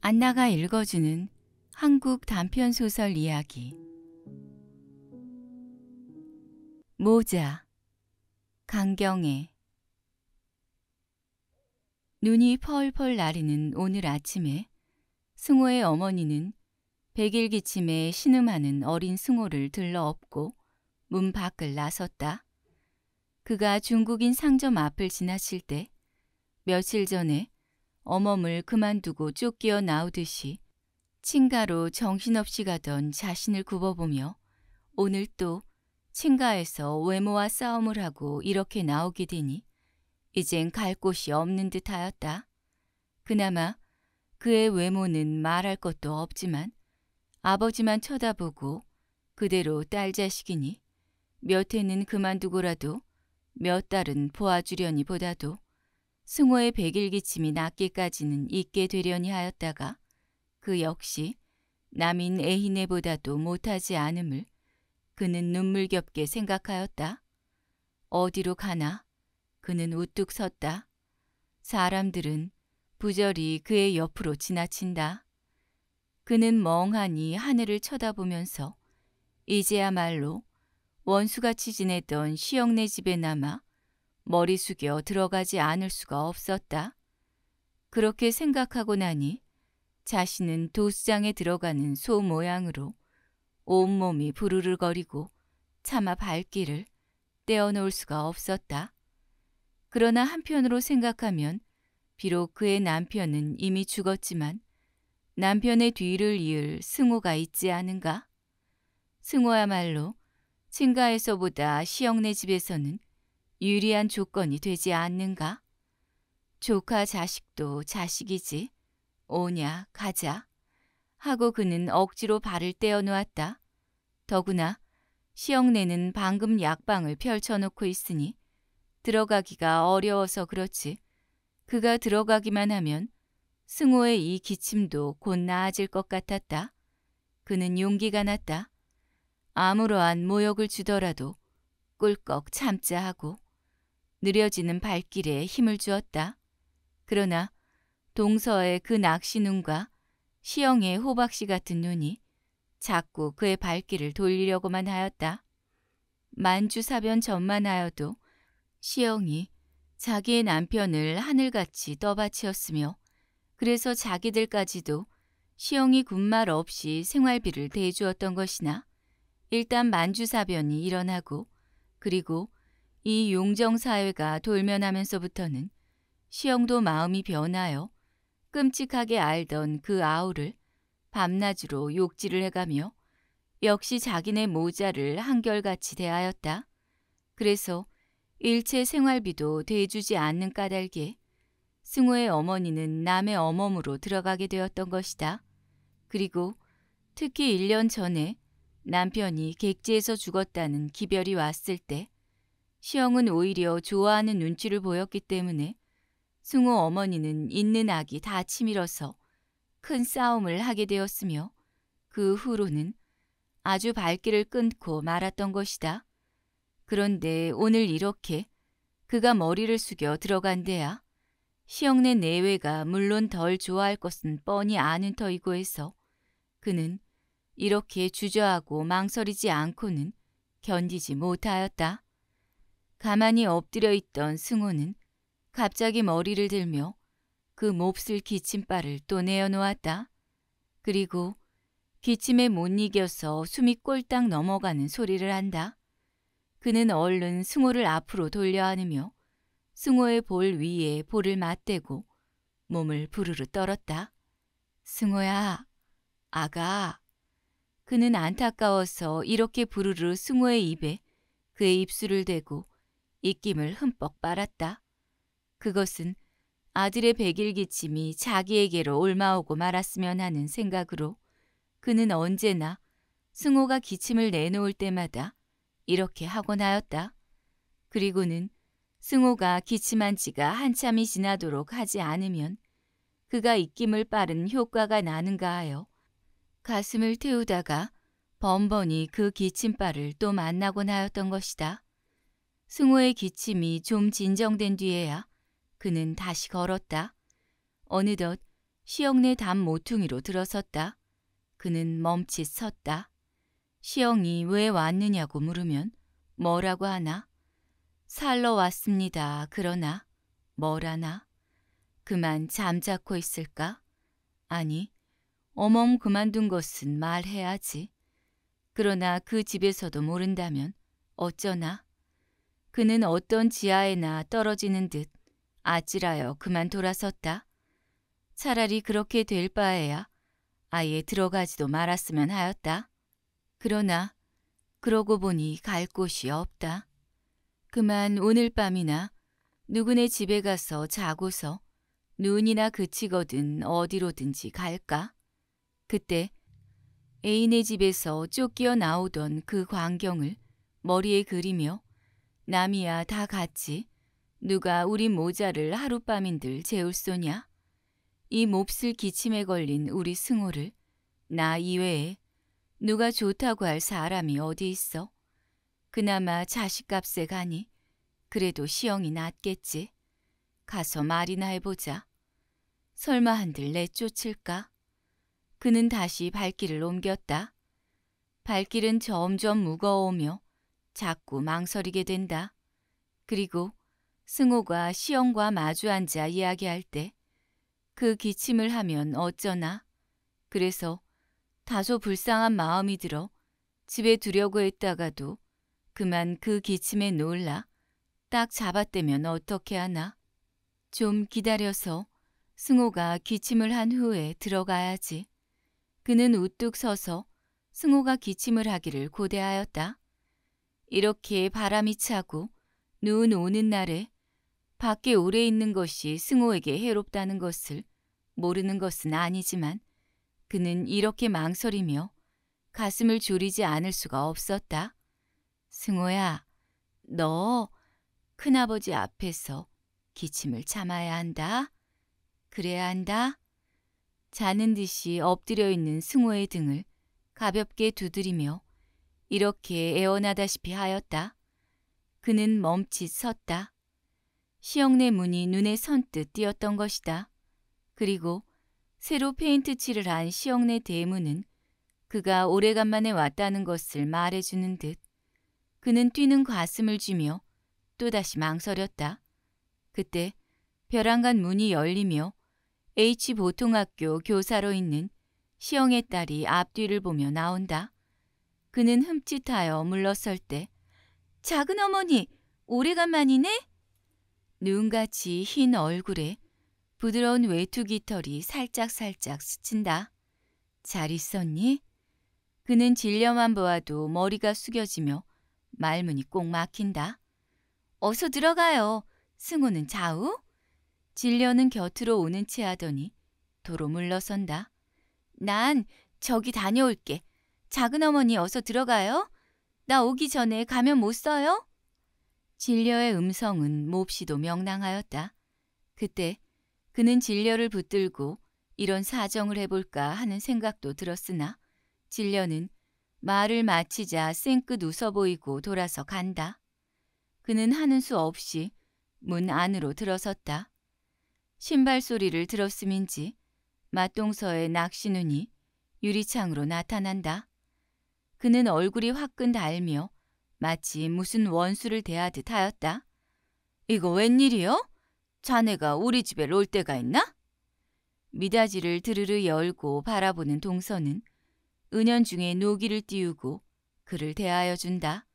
안나가 읽어주는 한국 단편소설 이야기 모자 강경애 눈이 펄펄 나리는 오늘 아침에 승호의 어머니는 백일 기침에 신음하는 어린 승호를 들러업고 문 밖을 나섰다. 그가 중국인 상점 앞을 지나칠 때 며칠 전에 어멈을 그만두고 쫓겨 나오듯이 친가로 정신없이 가던 자신을 굽어보며 오늘 또 친가에서 외모와 싸움을 하고 이렇게 나오게 되니 이젠 갈 곳이 없는 듯 하였다. 그나마 그의 외모는 말할 것도 없지만 아버지만 쳐다보고 그대로 딸 자식이니 몇 해는 그만두고라도 몇 달은 보아주려니 보다도 승호의 백일기침이 낫기까지는 있게 되려니 하였다가 그 역시 남인 애인애보다도 못하지 않음을 그는 눈물겹게 생각하였다. 어디로 가나? 그는 우뚝 섰다. 사람들은 부절히 그의 옆으로 지나친다. 그는 멍하니 하늘을 쳐다보면서 이제야말로 원수같이 지내던 시영네 집에 남아 머리 숙여 들어가지 않을 수가 없었다. 그렇게 생각하고 나니 자신은 도수장에 들어가는 소 모양으로 온몸이 부르르거리고 차마 발길을 떼어놓을 수가 없었다. 그러나 한편으로 생각하면 비록 그의 남편은 이미 죽었지만 남편의 뒤를 이을 승호가 있지 않은가? 승호야말로 친가에서보다 시영네 집에서는 유리한 조건이 되지 않는가? 조카 자식도 자식이지. 오냐 가자. 하고 그는 억지로 발을 떼어놓았다. 더구나 시영네는 방금 약방을 펼쳐놓고 있으니 들어가기가 어려워서 그렇지. 그가 들어가기만 하면 승호의 이 기침도 곧 나아질 것 같았다. 그는 용기가 났다. 아무러한 모욕을 주더라도 꿀꺽 참자 하고 느려지는 발길에 힘을 주었다. 그러나 동서의 그 낚시눈과 시영의 호박씨 같은 눈이 자꾸 그의 발길을 돌리려고만 하였다. 만주사변 전만 하여도 시영이 자기의 남편을 하늘같이 떠받치었으며 그래서 자기들까지도 시영이 군말 없이 생활비를 대주었던 것이나 일단 만주사변이 일어나고 그리고 이 용정사회가 돌면하면서부터는 시영도 마음이 변하여 끔찍하게 알던 그 아우를 밤낮으로 욕지를 해가며 역시 자기네 모자를 한결같이 대하였다. 그래서 일체 생활비도 대주지 않는 까닭에 승호의 어머니는 남의 어멈으로 들어가게 되었던 것이다. 그리고 특히 1년 전에 남편이 객지에서 죽었다는 기별이 왔을 때 시영은 오히려 좋아하는 눈치를 보였기 때문에 승호 어머니는 있는 악이 다 치밀어서 큰 싸움을 하게 되었으며 그 후로는 아주 발길을 끊고 말았던 것이다. 그런데 오늘 이렇게 그가 머리를 숙여 들어간대야. 시영네 내외가 물론 덜 좋아할 것은 뻔히 아는 터이고 해서 그는 이렇게 주저하고 망설이지 않고는 견디지 못하였다. 가만히 엎드려 있던 승호는 갑자기 머리를 들며 그 몹쓸 기침바을또 내어놓았다. 그리고 기침에 못 이겨서 숨이 꼴딱 넘어가는 소리를 한다. 그는 얼른 승호를 앞으로 돌려 안으며 승호의 볼 위에 볼을 맞대고 몸을 부르르 떨었다. 승호야, 아가. 그는 안타까워서 이렇게 부르르 승호의 입에 그의 입술을 대고 입김을 흠뻑 빨았다. 그것은 아들의 백일 기침이 자기에게로 올마오고 말았으면 하는 생각으로 그는 언제나 승호가 기침을 내놓을 때마다 이렇게 하곤 하였다. 그리고는 승호가 기침한 지가 한참이 지나도록 하지 않으면 그가 입김을 빠른 효과가 나는가 하여 가슴을 태우다가 번번이 그기침바을또 만나곤 하였던 것이다. 승호의 기침이 좀 진정된 뒤에야 그는 다시 걸었다. 어느덧 시영네 담 모퉁이로 들어섰다. 그는 멈칫 섰다. 시영이 왜 왔느냐고 물으면 뭐라고 하나? 살러 왔습니다. 그러나 뭐라나? 그만 잠자코 있을까? 아니, 어멈 그만둔 것은 말해야지. 그러나 그 집에서도 모른다면 어쩌나? 그는 어떤 지하에나 떨어지는 듯 아찔하여 그만 돌아섰다. 차라리 그렇게 될 바에야 아예 들어가지도 말았으면 하였다. 그러나 그러고 보니 갈 곳이 없다. 그만 오늘 밤이나 누구네 집에 가서 자고서 눈이나 그치거든 어디로든지 갈까? 그때 애인의 집에서 쫓겨 나오던 그 광경을 머리에 그리며 남이야 다 같이 누가 우리 모자를 하룻밤인들 재울 소냐? 이 몹쓸 기침에 걸린 우리 승호를 나 이외에 누가 좋다고 할 사람이 어디 있어? 그나마 자식값에 가니 그래도 시영이 낫겠지. 가서 말이나 해보자. 설마 한들 내쫓을까? 그는 다시 발길을 옮겼다. 발길은 점점 무거워오며 자꾸 망설이게 된다. 그리고 승호가 시영과 마주 앉아 이야기할 때 그 기침을 하면 어쩌나. 그래서 다소 불쌍한 마음이 들어 집에 두려고 했다가도 그만 그 기침에 놀라 딱잡았대면 어떻게 하나? 좀 기다려서 승호가 기침을 한 후에 들어가야지. 그는 우뚝 서서 승호가 기침을 하기를 고대하였다. 이렇게 바람이 차고 눈 오는 날에 밖에 오래 있는 것이 승호에게 해롭다는 것을 모르는 것은 아니지만 그는 이렇게 망설이며 가슴을 졸이지 않을 수가 없었다. 승호야, 너 큰아버지 앞에서 기침을 참아야 한다. 그래야 한다. 자는 듯이 엎드려 있는 승호의 등을 가볍게 두드리며 이렇게 애원하다시피 하였다. 그는 멈칫 섰다. 시영네 문이 눈에 선뜻 띄었던 것이다. 그리고 새로 페인트 칠을 한 시영네 대문은 그가 오래간만에 왔다는 것을 말해주는 듯 그는 뛰는 가슴을 쥐며 또다시 망설였다. 그때 벼랑간 문이 열리며 H 보통학교 교사로 있는 시영의 딸이 앞뒤를 보며 나온다. 그는 흠칫하여 물러설 때 작은 어머니 오래간만이네? 눈같이 흰 얼굴에 부드러운 외투 깃털이 살짝살짝 스친다. 잘 있었니? 그는 질려만 보아도 머리가 숙여지며 말문이 꼭 막힌다. 어서 들어가요. 승우는 좌우? 진려는 곁으로 오는 채 하더니 도로 물러선다. 난 저기 다녀올게. 작은 어머니 어서 들어가요. 나 오기 전에 가면 못 써요? 진려의 음성은 몹시도 명랑하였다. 그때 그는 진려를 붙들고 이런 사정을 해볼까 하는 생각도 들었으나 진려는 말을 마치자 쌩끗 웃어 보이고 돌아서 간다. 그는 하는 수 없이 문 안으로 들어섰다. 신발 소리를 들었음인지 맛동서의 낚시눈이 유리창으로 나타난다. 그는 얼굴이 화끈 달며 마치 무슨 원수를 대하듯 하였다. 이거 웬일이요? 자네가 우리 집에 롤 때가 있나? 미다지를 드르르 열고 바라보는 동서는 은연중에 노기를 띄우고 그를 대하여 준다.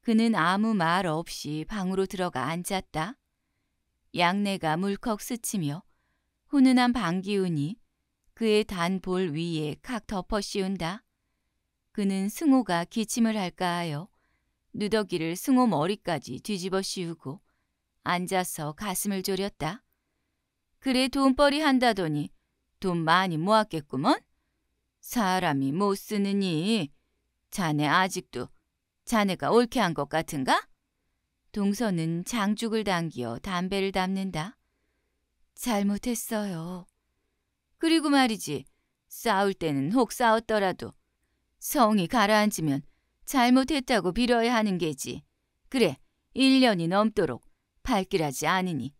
그는 아무 말 없이 방으로 들어가 앉았다. 양내가 물컥 스치며 훈훈한 방기운이 그의 단 볼 위에 칵 덮어 씌운다. 그는 승호가 기침을 할까 하여 누더기를 승호 머리까지 뒤집어 씌우고 앉아서 가슴을 졸였다. 그래 돈벌이 한다더니 돈 많이 모았겠구먼? 사람이 못 쓰느니 자네 아직도 자네가 옳게 한 것 같은가? 동서는 장죽을 당기어 담배를 담는다. 잘못했어요. 그리고 말이지 싸울 때는 혹 싸웠더라도 성이 가라앉으면 잘못했다고 빌어야 하는 게지. 그래, 1년이 넘도록 발길하지 않으니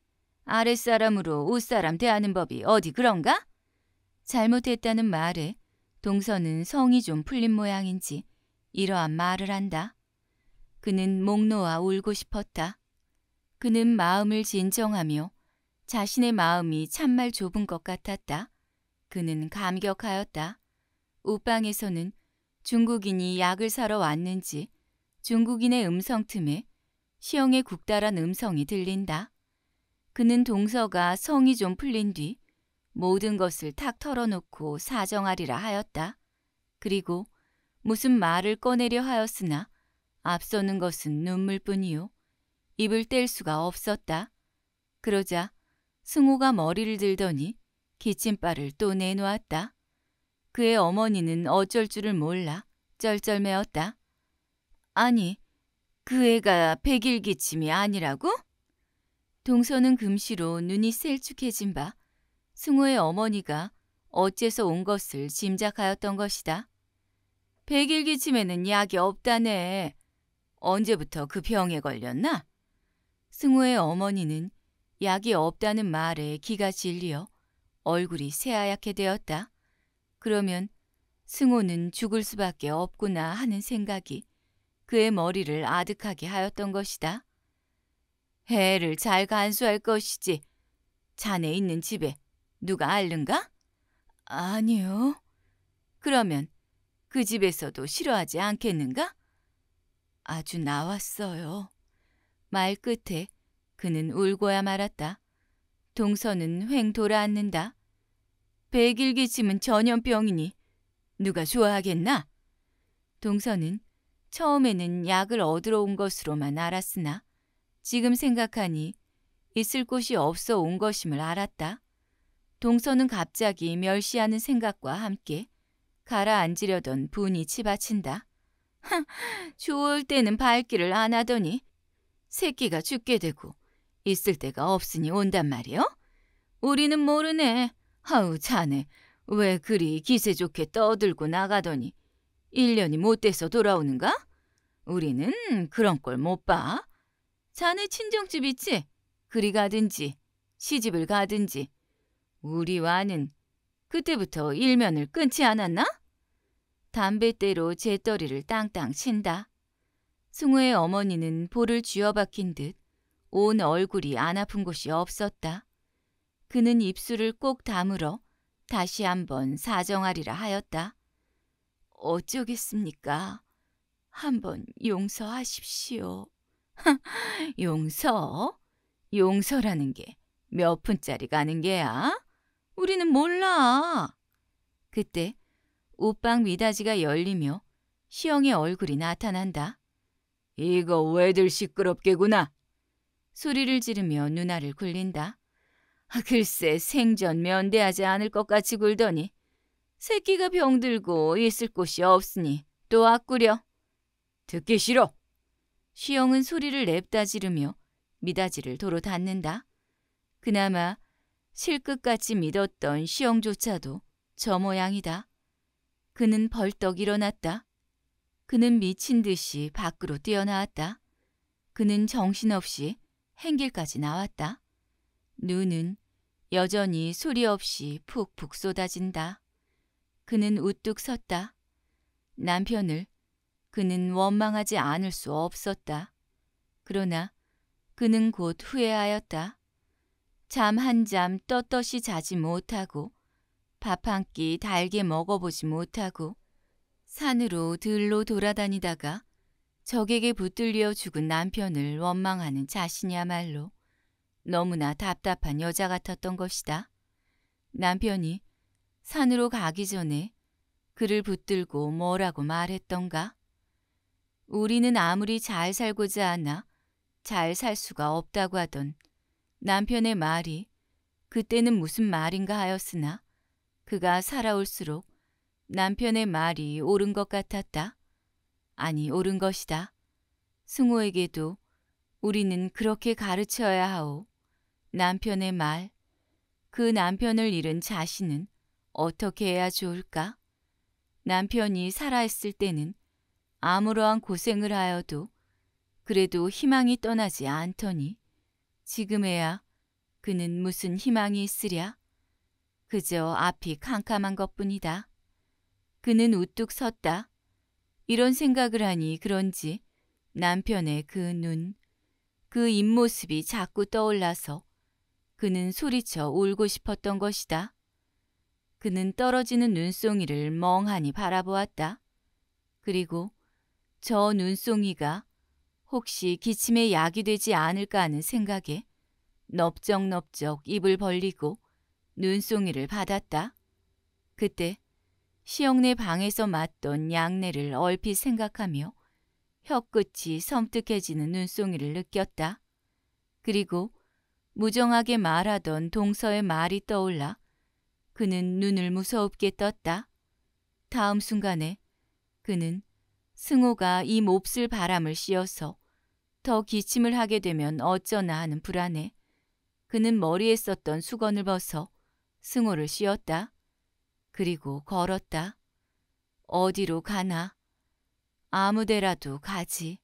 아랫사람으로 옷사람 대하는 법이 어디 그런가? 잘못했다는 말에 동서는 성이 좀 풀린 모양인지 이러한 말을 한다. 그는 목 놓아 울고 싶었다. 그는 마음을 진정하며 자신의 마음이 참말 좁은 것 같았다. 그는 감격하였다. 우방에서는 중국인이 약을 사러 왔는지 중국인의 음성 틈에 시영의 국다란 음성이 들린다. 그는 동서가 성이 좀 풀린 뒤 모든 것을 탁 털어놓고 사정하리라 하였다. 그리고 무슨 말을 꺼내려 하였으나 앞서는 것은 눈물뿐이요. 입을 뗄 수가 없었다. 그러자 승호가 머리를 들더니 기침바을또 내놓았다. 그의 어머니는 어쩔 줄을 몰라 쩔쩔매었다. 아니, 그 애가 백일 기침이 아니라고? 동서는 금시로 눈이 셀쭉해진 바 승우의 어머니가 어째서 온 것을 짐작하였던 것이다. 백일 기침에는 약이 없다네. 언제부터 그 병에 걸렸나? 승우의 어머니는 약이 없다는 말에 기가 질리어 얼굴이 새하얗게 되었다. 그러면 승호는 죽을 수밖에 없구나 하는 생각이 그의 머리를 아득하게 하였던 것이다. 해를 잘 간수할 것이지. 자네 있는 집에 누가 앓는가? 아니요. 그러면 그 집에서도 싫어하지 않겠는가? 아주 나왔어요. 말 끝에 그는 울고야 말았다. 동서는 횡 돌아앉는다. 백일기침은 전염병이니 누가 좋아하겠나? 동서는 처음에는 약을 얻으러 온 것으로만 알았으나 지금 생각하니 있을 곳이 없어 온 것임을 알았다. 동서는 갑자기 멸시하는 생각과 함께 가라앉으려던 분이 치받친다. 좋을 때는 밝기를 안 하더니 새끼가 죽게 되고 있을 데가 없으니 온단 말이요? 우리는 모르네. 아우 자네 왜 그리 기세 좋게 떠들고 나가더니 1년이 못 돼서 돌아오는가? 우리는 그런 꼴 못 봐. 자네 친정집 있지? 그리 가든지 시집을 가든지 우리와는 그때부터 일면을 끊지 않았나? 담뱃대로 제떨이를 땅땅 친다. 승우의 어머니는 볼을 쥐어박힌 듯 온 얼굴이 안 아픈 곳이 없었다. 그는 입술을 꼭 다물어 다시 한번 사정하리라 하였다. 어쩌겠습니까? 한번 용서하십시오. 용서? 용서라는 게 몇 푼짜리 가는 게야? 우리는 몰라. 그때 옷방 미닫이가 열리며 시영의 얼굴이 나타난다. 이거 왜들 시끄럽게구나. 소리를 지르며 누나를 굴린다. 아, 글쎄 생전 면대하지 않을 것 같이 굴더니 새끼가 병들고 있을 곳이 없으니 또아구려 듣기 싫어. 시영은 소리를 냅다 지르며 미닫이를 도로 닫는다. 그나마 실끝같이 믿었던 시영조차도 저 모양이다. 그는 벌떡 일어났다. 그는 미친 듯이 밖으로 뛰어나왔다. 그는 정신없이 행길까지 나왔다. 눈은 여전히 소리 없이 푹푹 쏟아진다. 그는 우뚝 섰다. 남편을 그는 원망하지 않을 수 없었다. 그러나 그는 곧 후회하였다. 잠한잠 떳떳이 자지 못하고 밥 한 끼 달게 먹어보지 못하고 산으로 들로 돌아다니다가 적에게 붙들려 죽은 남편을 원망하는 자신이야말로 너무나 답답한 여자 같았던 것이다. 남편이 산으로 가기 전에 그를 붙들고 뭐라고 말했던가? 우리는 아무리 잘 살고자 하나 잘 살 수가 없다고 하던 남편의 말이 그때는 무슨 말인가 하였으나 그가 살아올수록 남편의 말이 옳은 것 같았다. 아니 옳은 것이다. 승호에게도 우리는 그렇게 가르쳐야 하오. 남편의 말, 그 남편을 잃은 자신은 어떻게 해야 좋을까? 남편이 살아있을 때는 아무러한 고생을 하여도 그래도 희망이 떠나지 않더니 지금에야 그는 무슨 희망이 있으랴? 그저 앞이 캄캄한 것뿐이다. 그는 우뚝 섰다. 이런 생각을 하니 그런지 남편의 그 눈, 그 입모습이 자꾸 떠올라서 그는 소리쳐 울고 싶었던 것이다. 그는 떨어지는 눈송이를 멍하니 바라보았다. 그리고 저 눈송이가 혹시 기침에 약이 되지 않을까 하는 생각에 넓적넓적 입을 벌리고 눈송이를 받았다. 그때 시영네 방에서 맡던 양내를 얼핏 생각하며 혀끝이 섬뜩해지는 눈송이를 느꼈다. 그리고 무정하게 말하던 동서의 말이 떠올라 그는 눈을 무서웁게 떴다. 다음 순간에 그는 승호가 이 몹쓸 바람을 씌어서 더 기침을 하게 되면 어쩌나 하는 불안에 그는 머리에 썼던 수건을 벗어 승호를 씌었다. 그리고 걸었다. 어디로 가나? 아무데라도 가지.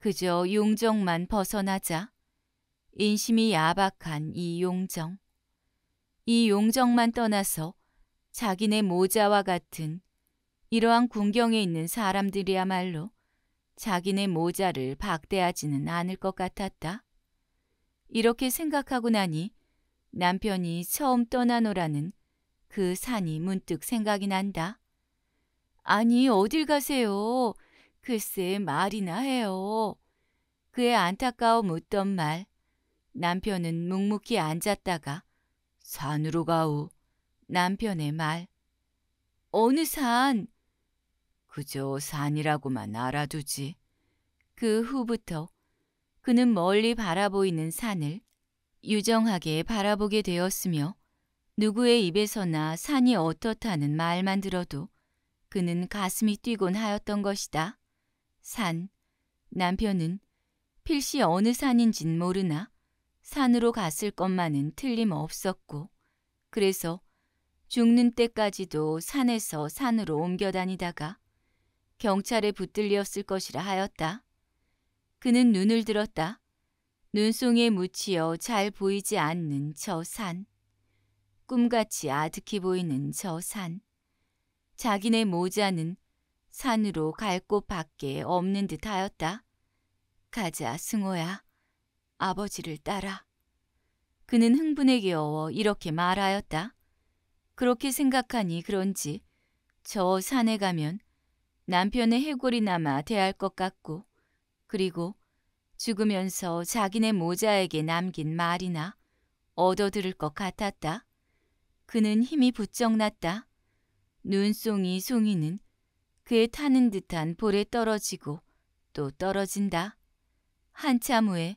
그저 용정만 벗어나자. 인심이 야박한 이 용정. 이 용정만 떠나서 자기네 모자와 같은 이러한 군경에 있는 사람들이야말로 자기네 모자를 박대하지는 않을 것 같았다. 이렇게 생각하고 나니 남편이 처음 떠나노라는 그 산이 문득 생각이 난다. 아니 어딜 가세요? 글쎄 말이나 해요. 그의 안타까워 묻던 말 남편은 묵묵히 앉았다가 산으로 가오 남편의 말 어느 산? 그저 산이라고만 알아두지. 그 후부터 그는 멀리 바라보이는 산을 유정하게 바라보게 되었으며 누구의 입에서나 산이 어떻다는 말만 들어도 그는 가슴이 뛰곤 하였던 것이다. 산, 남편은 필시 어느 산인진 모르나 산으로 갔을 것만은 틀림없었고 그래서 죽는 때까지도 산에서 산으로 옮겨 다니다가 경찰에 붙들렸을 것이라 하였다. 그는 눈을 들었다. 눈송이에 묻히어 잘 보이지 않는 저 산. 꿈같이 아득히 보이는 저 산. 자기네 모자는 산으로 갈 곳 밖에 없는 듯 하였다. 가자, 승호야. 아버지를 따라. 그는 흥분에 겨워 이렇게 말하였다. 그렇게 생각하니 그런지 저 산에 가면 남편의 해골이 남아 대할 것 같고 그리고 죽으면서 자기네 모자에게 남긴 말이나 얻어들을 것 같았다. 그는 힘이 부쩍 났다. 눈송이 송이는 그의 타는 듯한 볼에 떨어지고 또 떨어진다. 한참 후에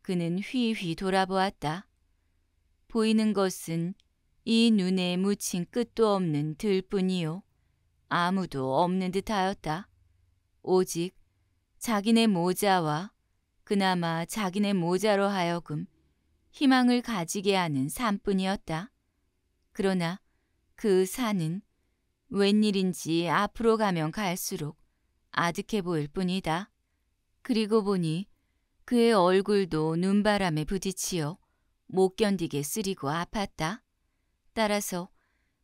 그는 휘휘 돌아보았다. 보이는 것은 이 눈에 묻힌 끝도 없는 들뿐이요. 아무도 없는 듯하였다. 오직 자기네 모자와 그나마 자기네 모자로 하여금 희망을 가지게 하는 산뿐이었다. 그러나 그 산은 웬일인지 앞으로 가면 갈수록 아득해 보일 뿐이다. 그리고 보니 그의 얼굴도 눈바람에 부딪히어 못 견디게 쓰리고 아팠다. 따라서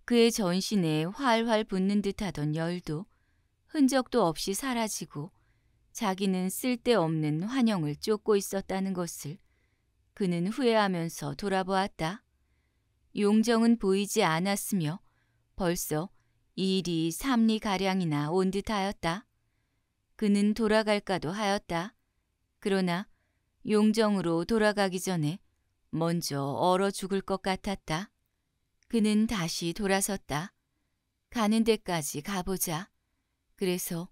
그의 전신에 활활 붙는 듯하던 열도 흔적도 없이 사라지고 자기는 쓸데없는 환영을 쫓고 있었다는 것을 그는 후회하면서 돌아보았다. 용정은 보이지 않았으며 벌써 일이 삼리가량이나 온 듯하였다. 그는 돌아갈까도 하였다. 그러나 용정으로 돌아가기 전에 먼저 얼어 죽을 것 같았다. 그는 다시 돌아섰다. 가는 데까지 가보자. 그래서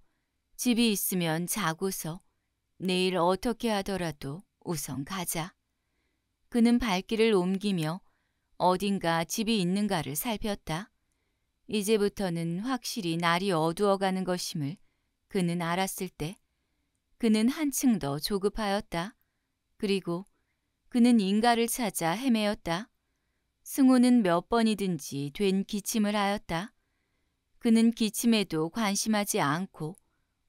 집이 있으면 자고서 내일 어떻게 하더라도 우선 가자. 그는 발길을 옮기며 어딘가 집이 있는가를 살폈다. 이제부터는 확실히 날이 어두워가는 것임을 그는 알았을 때 그는 한층 더 조급하였다. 그리고 그는 인가를 찾아 헤매었다. 승우는몇 번이든지 된 기침을 하였다. 그는 기침에도 관심하지 않고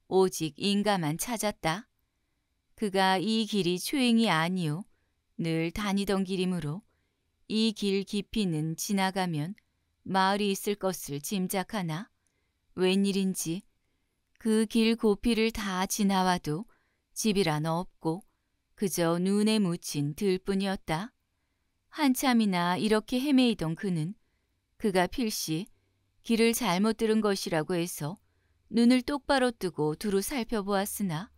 오직 인가만 찾았다. 그가 이 길이 초행이 아니요 늘 다니던 길이므로 이 길 깊이는 지나가면 마을이 있을 것을 짐작하나 웬일인지 그 길 고피를 다 지나와도 집이란 없고 그저 눈에 묻힌 들뿐이었다. 한참이나 이렇게 헤매이던 그는 그가 필시 길을 잘못 들은 것이라고 해서 눈을 똑바로 뜨고 두루 살펴보았으나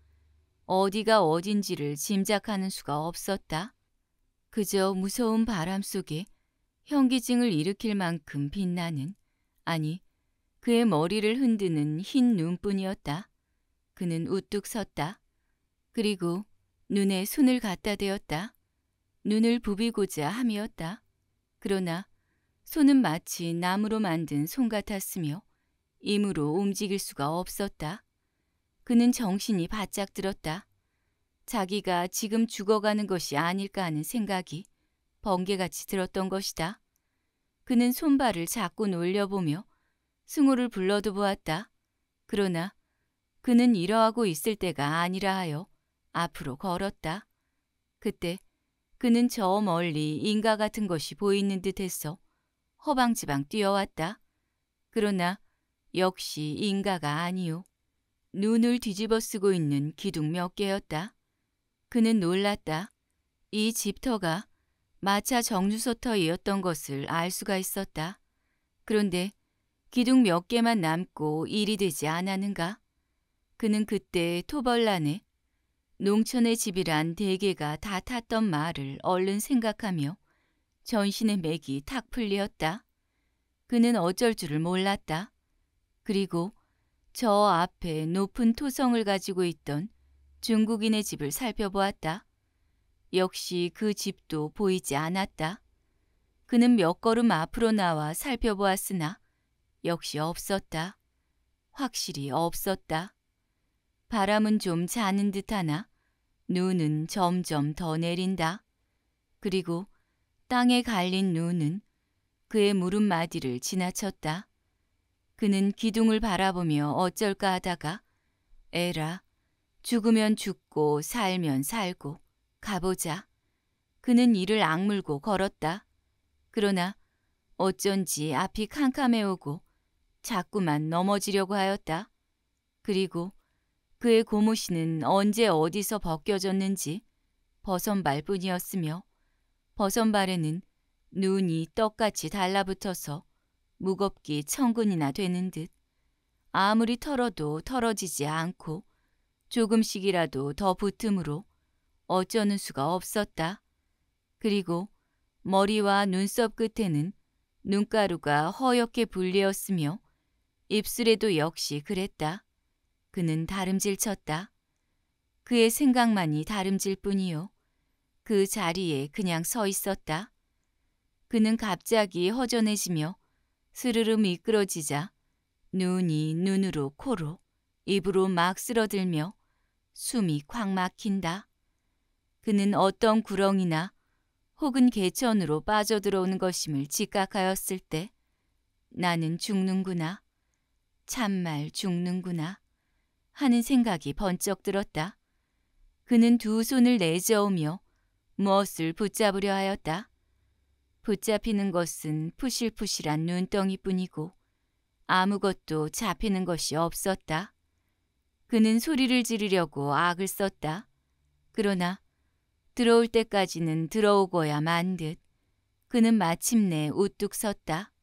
어디가 어딘지를 짐작하는 수가 없었다. 그저 무서운 바람 속에 현기증을 일으킬 만큼 빛나는 아니 그의 머리를 흔드는 흰 눈뿐이었다. 그는 우뚝 섰다. 그리고 눈에 손을 갖다 대었다. 눈을 부비고자 함이었다. 그러나 손은 마치 나무로 만든 손 같았으며 임으로 움직일 수가 없었다. 그는 정신이 바짝 들었다. 자기가 지금 죽어가는 것이 아닐까 하는 생각이 번개같이 들었던 것이다. 그는 손발을 자꾸 놀려보며 승호를 불러도 보았다. 그러나 그는 이러하고 있을 때가 아니라 하여 앞으로 걸었다. 그때 그는 저 멀리 인가 같은 것이 보이는 듯했어 허방지방 뛰어왔다. 그러나 역시 인가가 아니오 눈을 뒤집어 쓰고 있는 기둥 몇 개였다. 그는 놀랐다. 이 집터가 마차 정류소터이었던 것을 알 수가 있었다. 그런데 기둥 몇 개만 남고 일이 되지 않았는가? 그는 그때 토벌란에 농촌의 집이란 대개가 다 탔던 말을 얼른 생각하며 전신의 맥이 탁 풀렸다. 그는 어쩔 줄을 몰랐다. 그리고 저 앞에 높은 토성을 가지고 있던 중국인의 집을 살펴보았다. 역시 그 집도 보이지 않았다. 그는 몇 걸음 앞으로 나와 살펴보았으나 역시 없었다. 확실히 없었다. 바람은 좀 자는 듯하나 눈은 점점 더 내린다. 그리고 땅에 갈린 눈은 그의 무릎마디를 지나쳤다. 그는 기둥을 바라보며 어쩔까 하다가 에라 죽으면 죽고 살면 살고 가보자. 그는 이를 악물고 걸었다. 그러나 어쩐지 앞이 캄캄해오고 자꾸만 넘어지려고 하였다. 그리고 그의 고무신은 언제 어디서 벗겨졌는지 벗선발뿐이었으며벗선발에는 눈이 떡같이 달라붙어서 무겁기 천근이나 되는 듯 아무리 털어도 털어지지 않고 조금씩이라도 더 붙음으로 어쩌는 수가 없었다. 그리고 머리와 눈썹 끝에는 눈가루가 허옇게 불리었으며 입술에도 역시 그랬다. 그는 다름질쳤다. 그의 생각만이 다름질 뿐이요. 그 자리에 그냥 서 있었다. 그는 갑자기 허전해지며 스르르 미끄러지자 눈이 눈으로 코로 입으로 막 쓸어들며 숨이 콱 막힌다. 그는 어떤 구렁이나 혹은 개천으로 빠져들어오는 것임을 직각하였을 때 나는 죽는구나. 참말 죽는구나. 하는 생각이 번쩍 들었다. 그는 두 손을 내저으며 무엇을 붙잡으려 하였다. 붙잡히는 것은 푸실푸실한 눈덩이뿐이고 아무것도 잡히는 것이 없었다. 그는 소리를 지르려고 악을 썼다. 그러나 들어올 때까지는 들어오고야 만 듯. 그는 마침내 우뚝 섰다.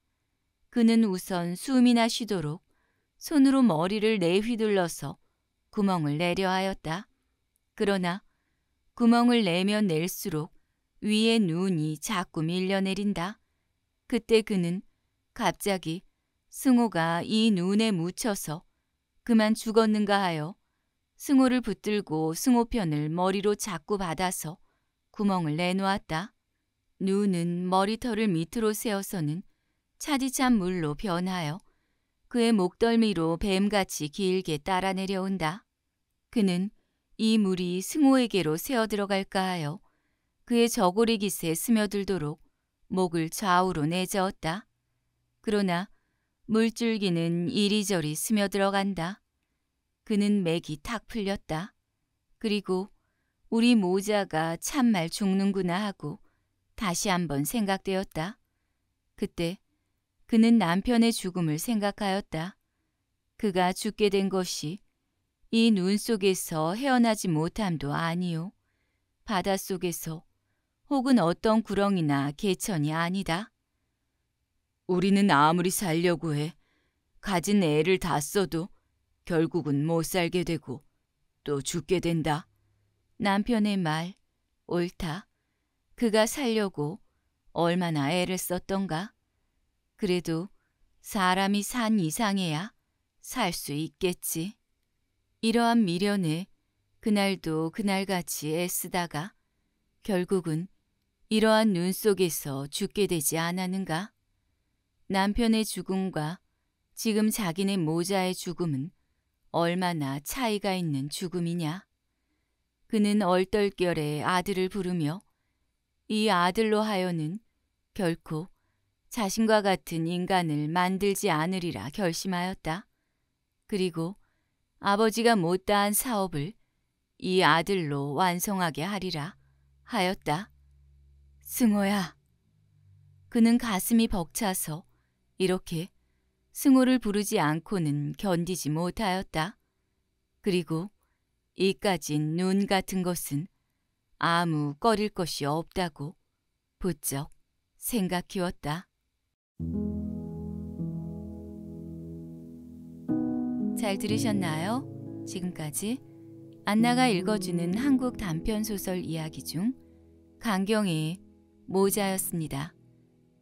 그는 우선 숨이나 쉬도록 손으로 머리를 내휘둘러서 구멍을 내려 하였다. 그러나 구멍을 내면 낼수록 위에 눈이 자꾸 밀려내린다. 그때 그는 갑자기 승호가 이 눈에 묻혀서 그만 죽었는가 하여 승호를 붙들고 승호편을 머리로 자꾸 받아서 구멍을 내놓았다. 눈은 머리털을 밑으로 세어서는 차디찬 물로 변하여 그의 목덜미로 뱀같이 길게 따라 내려온다. 그는 이 물이 승호에게로 새어 들어갈까 하여 그의 저고리 깃세에 스며들도록 목을 좌우로 내저었다. 그러나 물줄기는 이리저리 스며들어간다. 그는 맥이 탁 풀렸다. 그리고 우리 모자가 참말 죽는구나 하고 다시 한번 생각되었다. 그때 그는 남편의 죽음을 생각하였다. 그가 죽게 된 것이 이눈 속에서 헤어나지 못함도 아니요. 바다 속에서 혹은 어떤 구렁이나 개천이 아니다. 우리는 아무리 살려고 해 가진 애를 다 써도 결국은 못 살게 되고 또 죽게 된다. 남편의 말, 옳다. 그가 살려고 얼마나 애를 썼던가. 그래도 사람이 산 이상해야 살 수 있겠지. 이러한 미련에 그날도 그날같이 애쓰다가 결국은 이러한 눈 속에서 죽게 되지 않았는가? 남편의 죽음과 지금 자기네 모자의 죽음은 얼마나 차이가 있는 죽음이냐? 그는 얼떨결에 아들을 부르며 이 아들로 하여는 결코 자신과 같은 인간을 만들지 않으리라 결심하였다. 그리고 아버지가 못다한 사업을 이 아들로 완성하게 하리라 하였다. 승호야. 그는 가슴이 벅차서 이렇게 승호를 부르지 않고는 견디지 못하였다. 그리고 이까진 눈 같은 것은 아무 꺼릴 것이 없다고 부쩍 생각키웠다 잘 들으셨나요? 지금까지 안나가 읽어주는 한국 단편 소설 이야기 중 강경의 모자였습니다.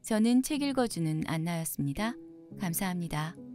저는 책 읽어주는 안나였습니다. 감사합니다.